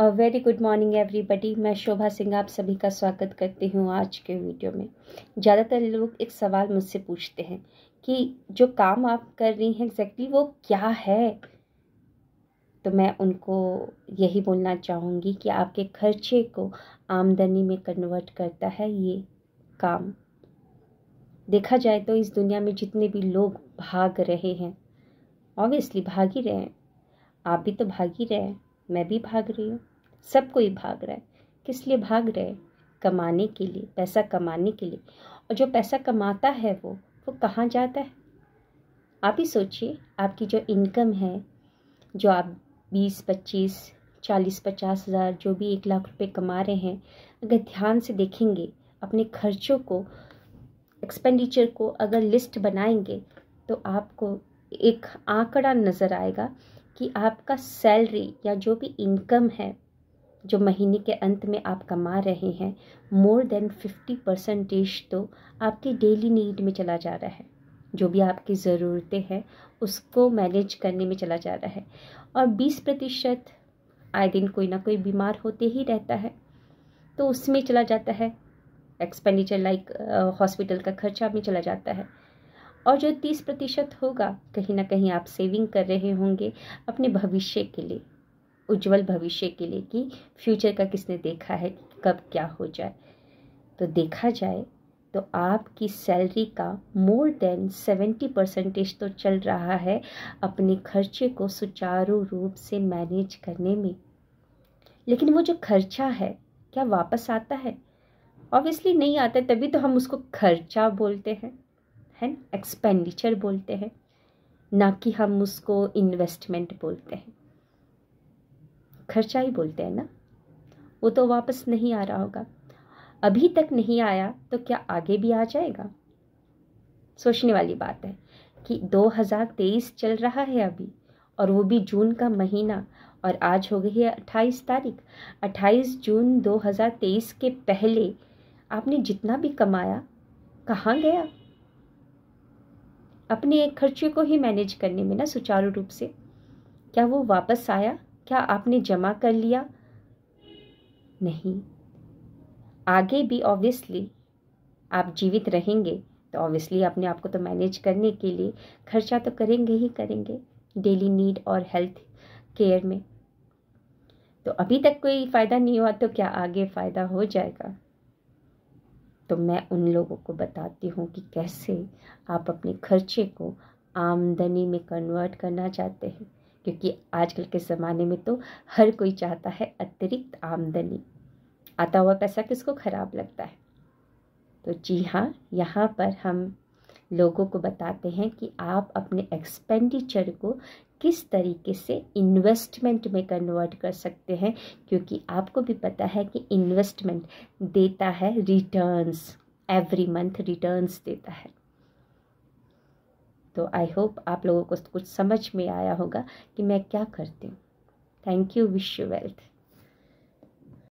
अ very good morning everybody मैं शोभा सिंह आप सभी का स्वागत करती हूँ आज के वीडियो में ज़्यादातर लोग एक सवाल मुझसे पूछते हैं कि जो काम आप कर रही हैं एग्जैक्टली वो क्या है तो मैं उनको यही बोलना चाहूँगी कि आपके खर्चे को आमदनी में कन्वर्ट करता है ये काम देखा जाए तो इस दुनिया में जितने भी लोग भाग रहे हैं ऑब्वियसली भाग ही रहे हैं आप भी तो भाग ही रहे हैं मैं भी भाग रही हूँ सब कोई भाग रहा है किस लिए भाग रहे कमाने के लिए पैसा कमाने के लिए और जो पैसा कमाता है वो वो कहाँ जाता है आप ही सोचिए आपकी जो इनकम है जो आप बीस पच्चीस चालीस पचास हज़ार जो भी एक लाख रुपए कमा रहे हैं अगर ध्यान से देखेंगे अपने खर्चों को एक्सपेंडिचर को अगर लिस्ट बनाएंगे तो आपको एक आंकड़ा नज़र आएगा कि आपका सैलरी या जो भी इनकम है जो महीने के अंत में आप कमा रहे हैं मोर देन फिफ्टी परसेंटेज तो आपकी डेली नीड में चला जा रहा है जो भी आपकी ज़रूरतें हैं उसको मैनेज करने में चला जा रहा है और बीस प्रतिशत आए दिन कोई ना कोई बीमार होते ही रहता है तो उसमें चला जाता है एक्सपेंडिचर लाइक हॉस्पिटल का खर्चा में चला जाता है और जो तीस प्रतिशत होगा कहीं ना कहीं आप सेविंग कर रहे होंगे अपने भविष्य के लिए उज्जवल भविष्य के लिए कि फ्यूचर का किसने देखा है कब क्या हो जाए तो देखा जाए तो आपकी सैलरी का मोर देन सेवेंटी परसेंटेज तो चल रहा है अपने खर्चे को सुचारू रूप से मैनेज करने में लेकिन वो जो खर्चा है क्या वापस आता है ऑब्वियसली नहीं आता है तभी तो हम उसको खर्चा बोलते हैं है ना एक्सपेंडिचर बोलते हैं ना कि हम उसको इन्वेस्टमेंट बोलते हैं खर्चा ही बोलते हैं ना वो तो वापस नहीं आ रहा होगा अभी तक नहीं आया तो क्या आगे भी आ जाएगा सोचने वाली बात है कि 2023 चल रहा है अभी और वो भी जून का महीना और आज हो गई है 28 तारीख 28 जून 2023 के पहले आपने जितना भी कमाया कहाँ गया अपने खर्चे को ही मैनेज करने में ना सुचारू रूप से क्या वो वापस आया क्या आपने जमा कर लिया नहीं आगे भी ऑब्वियसली आप जीवित रहेंगे तो ऑब्वियसली अपने आप को तो मैनेज करने के लिए खर्चा तो करेंगे ही करेंगे डेली नीड और हेल्थ केयर में तो अभी तक कोई फ़ायदा नहीं हुआ तो क्या आगे फ़ायदा हो जाएगा तो मैं उन लोगों को बताती हूँ कि कैसे आप अपने खर्चे को आमदनी में कन्वर्ट करना चाहते हैं क्योंकि आजकल के ज़माने में तो हर कोई चाहता है अतिरिक्त आमदनी आता हुआ पैसा किसको ख़राब लगता है तो जी हाँ यहाँ पर हम लोगों को बताते हैं कि आप अपने एक्सपेंडिचर को किस तरीके से इन्वेस्टमेंट में कन्वर्ट कर सकते हैं क्योंकि आपको भी पता है कि इन्वेस्टमेंट देता है रिटर्न्स एवरी मंथ रिटर्न्स देता है तो आई होप आप लोगों को कुछ समझ में आया होगा कि मैं क्या करती हूँ thank you wish you wealth